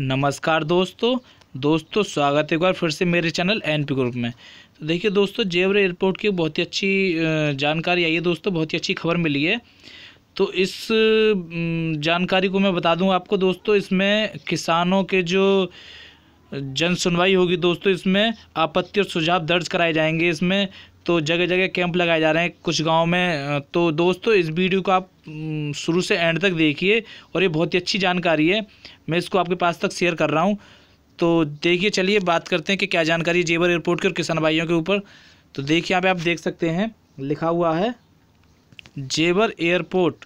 नमस्कार दोस्तों दोस्तों स्वागत है एक बार फिर से मेरे चैनल एन पी ग्रुप में तो देखिए दोस्तों जेवर एयरपोर्ट की बहुत ही अच्छी जानकारी आई है दोस्तों बहुत ही अच्छी खबर मिली है तो इस जानकारी को मैं बता दूं आपको दोस्तों इसमें किसानों के जो जन सुनवाई होगी दोस्तों इसमें आपत्ति और सुझाव दर्ज कराए जाएंगे इसमें तो जगह जगह कैंप लगाए जा रहे हैं कुछ गाँव में तो दोस्तों इस वीडियो को आप शुरू से एंड तक देखिए और ये बहुत ही अच्छी जानकारी है मैं इसको आपके पास तक शेयर कर रहा हूँ तो देखिए चलिए बात करते हैं कि क्या जानकारी है जेवर एयरपोर्ट की और किसान भाइयों के ऊपर तो देखिए यहाँ पे आप देख सकते हैं लिखा हुआ है जेवर एयरपोर्ट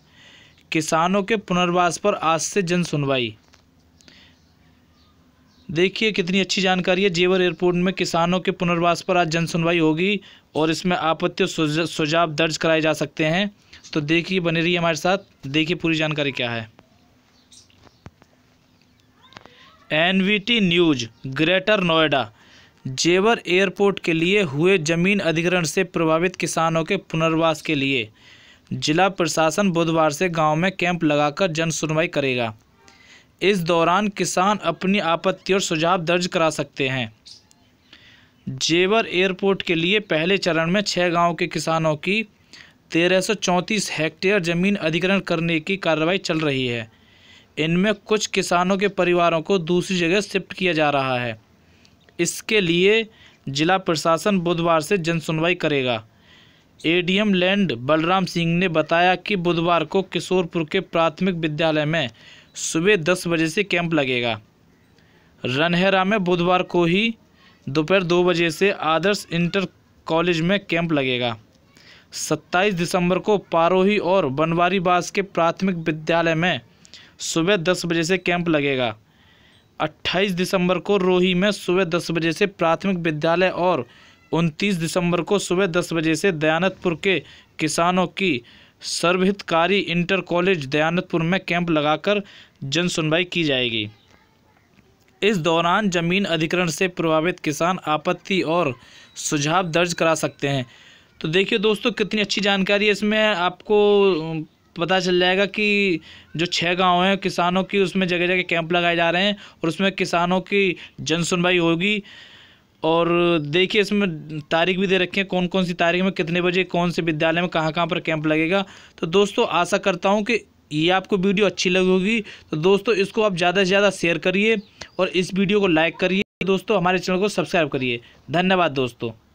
किसानों के पुनर्वास पर आज से जन सुनवाई देखिए कितनी अच्छी जानकारी है जेवर एयरपोर्ट में किसानों के पुनर्वास पर आज जनसुनवाई होगी और इसमें आपत्ति सुझाव दर्ज कराए जा सकते हैं तो देखिए बने रही हमारे साथ देखिए पूरी जानकारी क्या है एनवीटी न्यूज ग्रेटर नोएडा जेवर एयरपोर्ट के लिए हुए जमीन अधिग्रहण से प्रभावित किसानों के पुनर्वास के लिए जिला प्रशासन बुधवार से गांव में कैंप लगाकर जन सुनवाई करेगा इस दौरान किसान अपनी आपत्ति और सुझाव दर्ज करा सकते हैं जेवर एयरपोर्ट के लिए पहले चरण में छः गांव के किसानों की तेरह हेक्टेयर ज़मीन अधिग्रहण करने की कार्रवाई चल रही है इनमें कुछ किसानों के परिवारों को दूसरी जगह शिफ्ट किया जा रहा है इसके लिए जिला प्रशासन बुधवार से जनसुनवाई करेगा एडीएम लैंड बलराम सिंह ने बताया कि बुधवार को किशोरपुर के प्राथमिक विद्यालय में सुबह दस बजे से कैंप लगेगा रनहेरा में बुधवार को ही दोपहर दो बजे से आदर्श इंटर कॉलेज में कैंप लगेगा सत्ताईस दिसंबर को पारोही और बास के प्राथमिक विद्यालय में सुबह दस बजे से कैंप लगेगा अट्ठाईस दिसंबर को रोही में सुबह दस बजे से प्राथमिक विद्यालय और उनतीस दिसंबर को सुबह दस बजे से दयानतपुर के किसानों की सर्वहितकारी इंटर कॉलेज दयानतपुर में कैंप लगाकर जन सुनवाई की जाएगी इस दौरान जमीन अधिकरण से प्रभावित किसान आपत्ति और सुझाव दर्ज करा सकते हैं तो देखिए दोस्तों कितनी अच्छी जानकारी है इसमें आपको पता चल जाएगा कि जो छः गांव हैं किसानों की उसमें जगह जगह कैंप लगाए जा रहे हैं और उसमें किसानों की जन सुनवाई होगी और देखिए इसमें तारीख भी दे रखी है कौन कौन सी तारीख में कितने बजे कौन से विद्यालय में कहाँ कहाँ पर कैंप लगेगा तो दोस्तों आशा करता हूँ कि ये आपको वीडियो अच्छी लगी होगी तो दोस्तों इसको आप ज़्यादा से ज़्यादा शेयर करिए और इस वीडियो को लाइक करिए दोस्तों हमारे चैनल को सब्सक्राइब करिए धन्यवाद दोस्तों